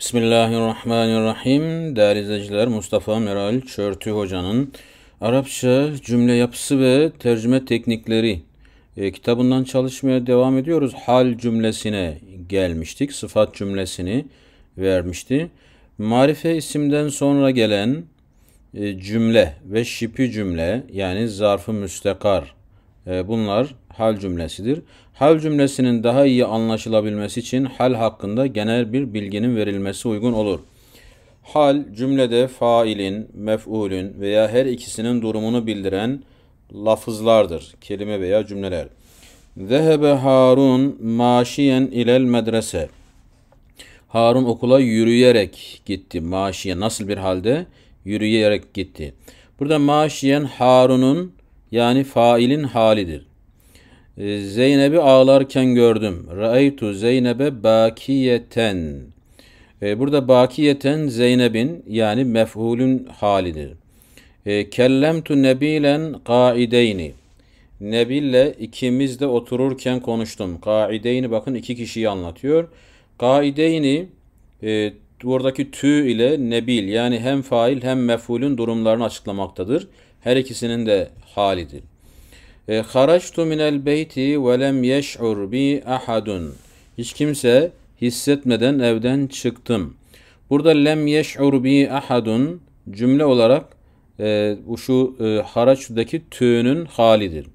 Bismillahirrahmanirrahim. Değerli izleyiciler Mustafa Meral Çörtü Hoca'nın Arapça Cümle Yapısı ve Tercüme Teknikleri e, kitabından çalışmaya devam ediyoruz. Hal cümlesine gelmiştik. Sıfat cümlesini vermişti. Marife isimden sonra gelen e, cümle ve şipi cümle yani zarfı müstekar ee, bunlar hal cümlesidir. Hal cümlesinin daha iyi anlaşılabilmesi için hal hakkında genel bir bilginin verilmesi uygun olur. Hal cümlede failin, mef'ulün veya her ikisinin durumunu bildiren lafızlardır, kelime veya cümleler. Zehebe Harun maşiyen ilel medrese. Harun okula yürüyerek gitti. Maşiyen nasıl bir halde? Yürüyerek gitti. Burada maşiyen Harun'un yani failin halidir. Ee, Zeynep'i ağlarken gördüm. Ra'eytu Zeynep'e bakiyeten. Ee, burada bakiyeten Zeynep'in yani mef'ulün halidir. Ee, kellemtu nebilen kaideyni. Nebil'le ikimiz de otururken konuştum. Kaideyni bakın iki kişiyi anlatıyor. Kaideyni buradaki e, tü ile nebil yani hem fail hem mef'ulün durumlarını açıklamaktadır. Her ikisinin de halidir. E, Haraçtu minel beyti ve lem yeş'ur bi ahadun. Hiç kimse hissetmeden evden çıktım. Burada lem yeş'ur bi ahadun cümle olarak e, şu e, haraçtudaki tü'nün halidir.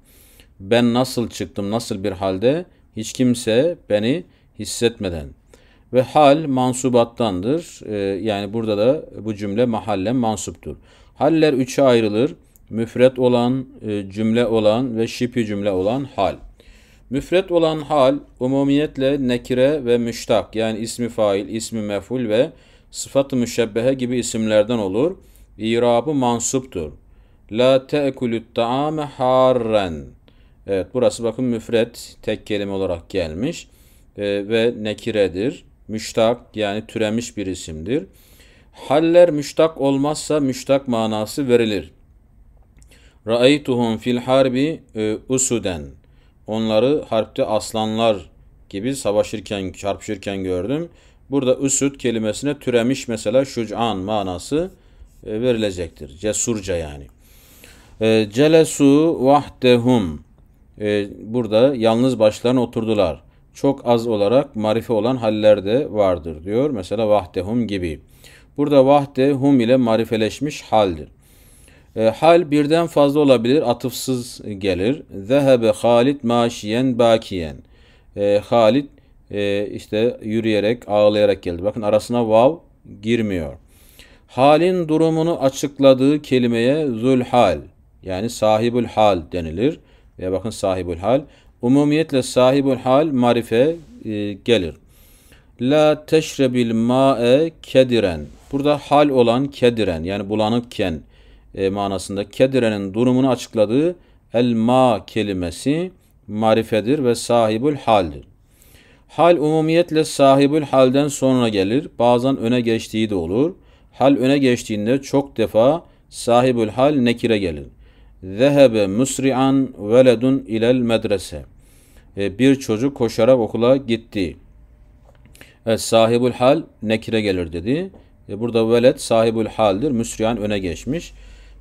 Ben nasıl çıktım, nasıl bir halde? Hiç kimse beni hissetmeden. Ve hal mansubattandır. E, yani burada da bu cümle mahallen mansuptur. Haller üçe ayrılır müfret olan e, cümle olan ve şipi cümle olan hal. Müfret olan hal umumiyetle nekire ve müştak yani ismi fail, ismi meful ve sıfat-ı müşebbehe gibi isimlerden olur. İrabı mansuptur. La te'ekulü't ta'ame harren. Evet burası bakın müfret tek kelime olarak gelmiş e, ve nekiredir. Müştak yani türemiş bir isimdir. Haller müştak olmazsa müştak manası verilir. Ra'aytuhum fil harbi e, usuden. Onları harpte aslanlar gibi savaşırken, çarpışırken gördüm. Burada usud kelimesine türemiş mesela şucan manası e, verilecektir. Cesurca yani. E, celesu vahdehum. Burada yalnız başlarına oturdular. Çok az olarak marife olan haller de vardır diyor. Mesela vahdehum gibi. Burada vahde ile marifeleşmiş haldir. E, hal birden fazla olabilir, atıfsız gelir. Zehebe halit, maşiyen bakiyen. E, Halid e, işte yürüyerek, ağlayarak geldi. Bakın arasına vav girmiyor. Halin durumunu açıkladığı kelimeye zulhal, yani sahibül hal denilir. Ve bakın sahibül hal. Umumiyetle sahibül hal marife e, gelir. La teşrebil ma'e kediren. Burada hal olan kediren yani bulanıkken e, manasında kedirenin durumunu açıkladığı elma kelimesi marifedir ve sahibül haldir. Hal umumiyetle sahibül halden sonra gelir. Bazen öne geçtiği de olur. Hal öne geçtiğinde çok defa sahibül hal nekire gelir. Zehebe musri'an veledun ilel medrese. E, bir çocuk koşarak okula gitti. Evet, sahibül hal nekire gelir dedi. E, burada veled sahibül haldir. Müsriyan öne geçmiş.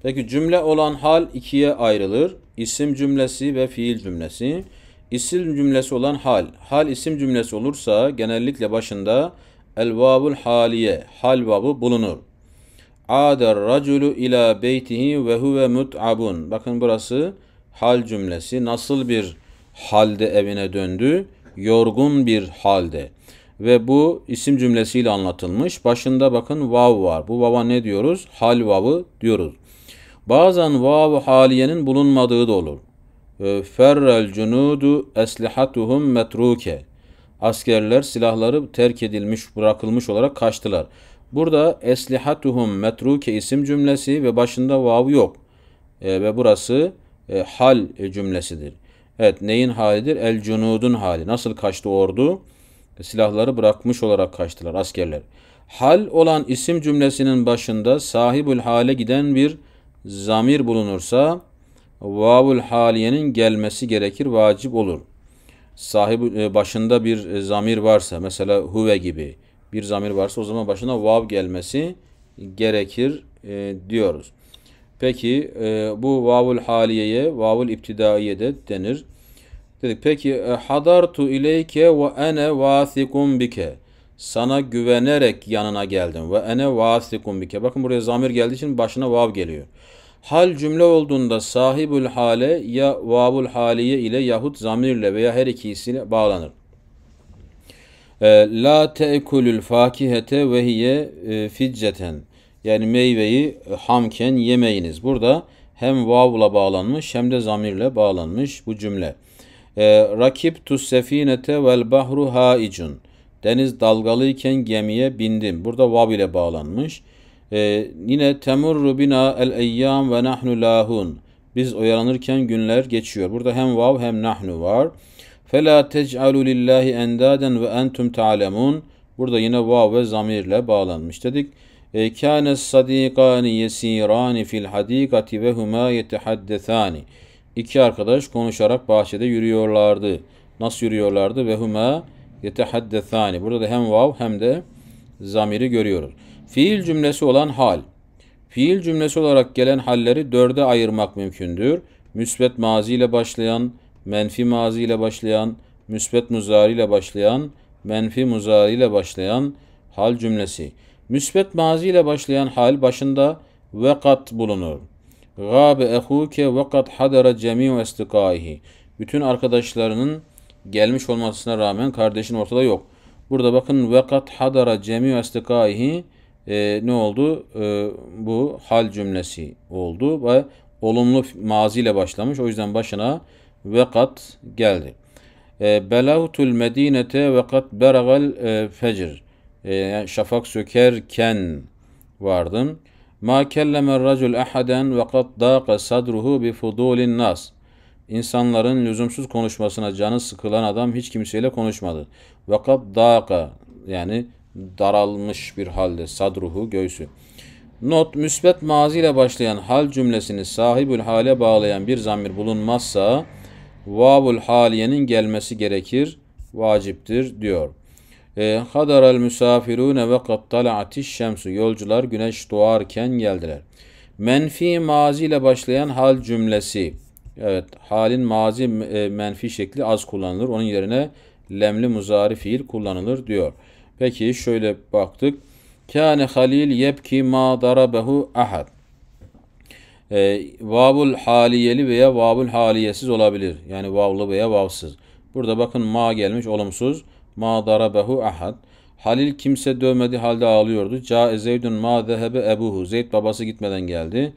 Peki cümle olan hal ikiye ayrılır. İsim cümlesi ve fiil cümlesi. İsim cümlesi olan hal. Hal isim cümlesi olursa genellikle başında el vabul haliye, hal vabı bulunur. Ader raculu ila beytihi ve huve mut'abun. Bakın burası hal cümlesi. Nasıl bir halde evine döndü? Yorgun bir halde. Ve bu isim cümlesiyle anlatılmış. Başında bakın vav var. Bu vava ne diyoruz? Hal vavı diyoruz. Bazen vav haliyenin bulunmadığı da olur. Ferrel cunudu eslihatuhum metruke. Askerler silahları terk edilmiş, bırakılmış olarak kaçtılar. Burada eslihatuhum metruke isim cümlesi ve başında vav yok. E, ve burası e, hal cümlesidir. Evet neyin halidir? El cunudun hali. Nasıl kaçtı ordu? E, silahları bırakmış olarak kaçtılar askerler. Hal olan isim cümlesinin başında sahibül hale giden bir zamir bulunursa vavul haliyenin gelmesi gerekir, vacip olur. Sahibi e, başında bir e, zamir varsa mesela huve gibi bir zamir varsa o zaman başına vav gelmesi gerekir e, diyoruz. Peki e, bu vavul haliyeye, vavul iptidaiye de denir. Dedik peki e, hadartu ileyke ve ene vasikum bike sana güvenerek yanına geldim. Ve ene vasikum bike. Bakın buraya zamir geldiği için başına vav geliyor. Hal cümle olduğunda sahibül hale ya vavul haliye ile yahut zamirle veya her ikisiyle bağlanır. Ee, la teekulül fakihete ve hiye e, ficceten. Yani meyveyi e, hamken yemeyiniz. Burada hem vavla bağlanmış hem de zamirle bağlanmış bu cümle. Ee, Rakip tu sefinete vel bahru haicun. Deniz dalgalıyken gemiye bindim. Burada vav ile bağlanmış. Ee, yine temurru bina el eyyam ve nahnu lahun. Biz oyalanırken günler geçiyor. Burada hem vav hem nahnu var. Fela tec'alu lillahi endaden ve entum ta'lemun. Burada yine vav ve zamirle bağlanmış dedik. Ee, kâne sadîkâni yesîrâni fil hadîkati ve humâ yetehaddethâni. İki arkadaş konuşarak bahçede yürüyorlardı. Nasıl yürüyorlardı? Ve humâ yetehaddethani. Burada da hem vav hem de zamiri görüyoruz. Fiil cümlesi olan hal. Fiil cümlesi olarak gelen halleri dörde ayırmak mümkündür. Müsbet mazi ile başlayan, menfi mazi ile başlayan, müsbet muzari ile başlayan, menfi muzari ile başlayan hal cümlesi. Müsbet mazi ile başlayan hal başında vekat bulunur. Gâbe ehûke vekat hadara cemî'u estikâihi. Bütün arkadaşlarının gelmiş olmasına rağmen kardeşin ortada yok. Burada bakın vekat hadara cemi estikaihi e, ne oldu? E, bu hal cümlesi oldu ve olumlu maziyle başlamış. O yüzden başına vekat geldi. E, Belahutul medinete vekat beragal e, fecr. E, yani şafak sökerken vardım. Ma kelleme racul ahaden vekat dâke sadruhu bi fudulin nas. İnsanların lüzumsuz konuşmasına canı sıkılan adam hiç kimseyle konuşmadı. Vakab daka yani daralmış bir halde sadruhu göğsü. Not müsbet mazi ile başlayan hal cümlesini sahibül hale bağlayan bir zamir bulunmazsa vavul haliyenin gelmesi gerekir, vaciptir diyor. el misafirune ve kad tala'atiş şemsu. Yolcular güneş doğarken geldiler. Menfi mazi ile başlayan hal cümlesi Evet halin mazi e, menfi şekli az kullanılır. Onun yerine lemli muzari fiil kullanılır diyor. Peki şöyle baktık. Kâne halil yebki ma darabehu ahad. E, vavul haliyeli veya vavul haliyesiz olabilir. Yani vavlı veya vavsız. Burada bakın ma gelmiş olumsuz. Ma darabehu ahad. Halil kimse dövmedi halde ağlıyordu. Ca zeydun ma zehebe ebuhu. Zeyd babası gitmeden geldi.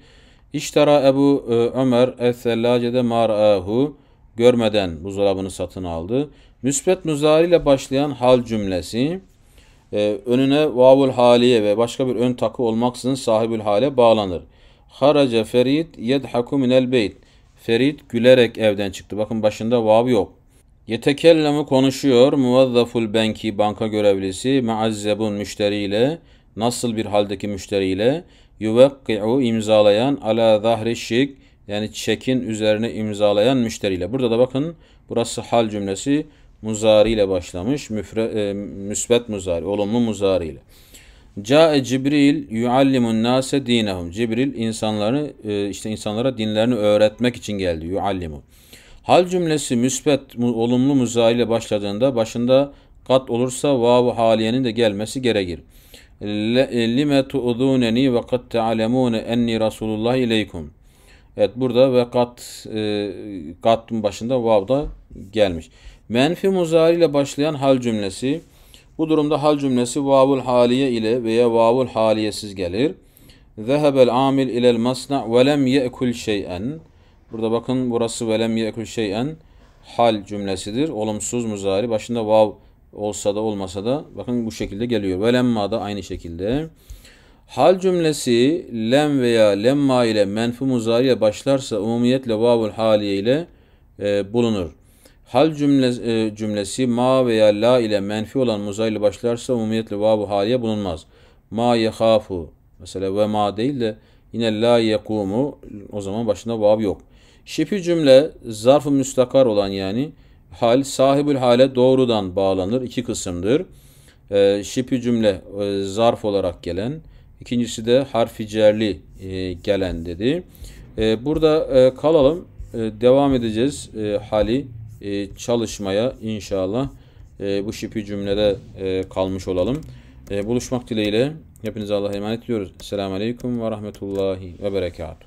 İştara Ebu e, Ömer Es-Sellacede mar'ahu görmeden buzdolabını satın aldı. Müsbet muzari ile başlayan hal cümlesi e, önüne vavul haliye ve başka bir ön takı olmaksızın sahibül hale bağlanır. Haraca Ferit yedhaku minel beyt. Ferit gülerek evden çıktı. Bakın başında vav yok. Yetekellemi konuşuyor. Muvazzaful benki banka görevlisi. Meazzebun müşteriyle. Nasıl bir haldeki müşteriyle yuvekki'u imzalayan ala zahri şik, yani çekin üzerine imzalayan müşteriyle. Burada da bakın burası hal cümlesi muzari ile başlamış. Müfre, e, müsbet muzari, olumlu muzari ile. Ca'e Cibril yuallimun nase dinahum. Cibril insanları e, işte insanlara dinlerini öğretmek için geldi. Yuallimu. Hal cümlesi müsbet, olumlu muzari ile başladığında başında kat olursa vav haliyenin de gelmesi gerekir. E, lime tu'uduneni ve kad te'alemune enni Rasulullah ileykum. Evet burada ve kat e, katın başında vav da gelmiş. Menfi muzari ile başlayan hal cümlesi. Bu durumda hal cümlesi vavul haliye ile veya vavul haliyesiz gelir. Zehebel amil ilel masna ve lem ye'kul şey'en. Burada bakın burası ve lem ye'kul şey'en hal cümlesidir. Olumsuz muzari başında vav olsa da olmasa da bakın bu şekilde geliyor. Ve lemma da aynı şekilde. Hal cümlesi lem veya lemma ile menfi muzari başlarsa umumiyetle vavul haliye ile e, bulunur. Hal cümlesi, e, cümlesi ma veya la ile menfi olan muzari ile başlarsa umumiyetle vavu haliye bulunmaz. Ma yehafu mesela ve ma değil de yine la yekumu o zaman başında vav yok. Şefi cümle zarf-ı müstakar olan yani hal sahibül hale doğrudan bağlanır. iki kısımdır. E, şipi cümle e, zarf olarak gelen. İkincisi de harfi cerli e, gelen dedi. E, burada e, kalalım. E, devam edeceğiz e, hali e, çalışmaya inşallah. E, bu şipi cümlede e, kalmış olalım. E, buluşmak dileğiyle hepinize Allah'a emanet ediyoruz. Selamun Aleyküm ve Rahmetullahi ve Berekatuhu.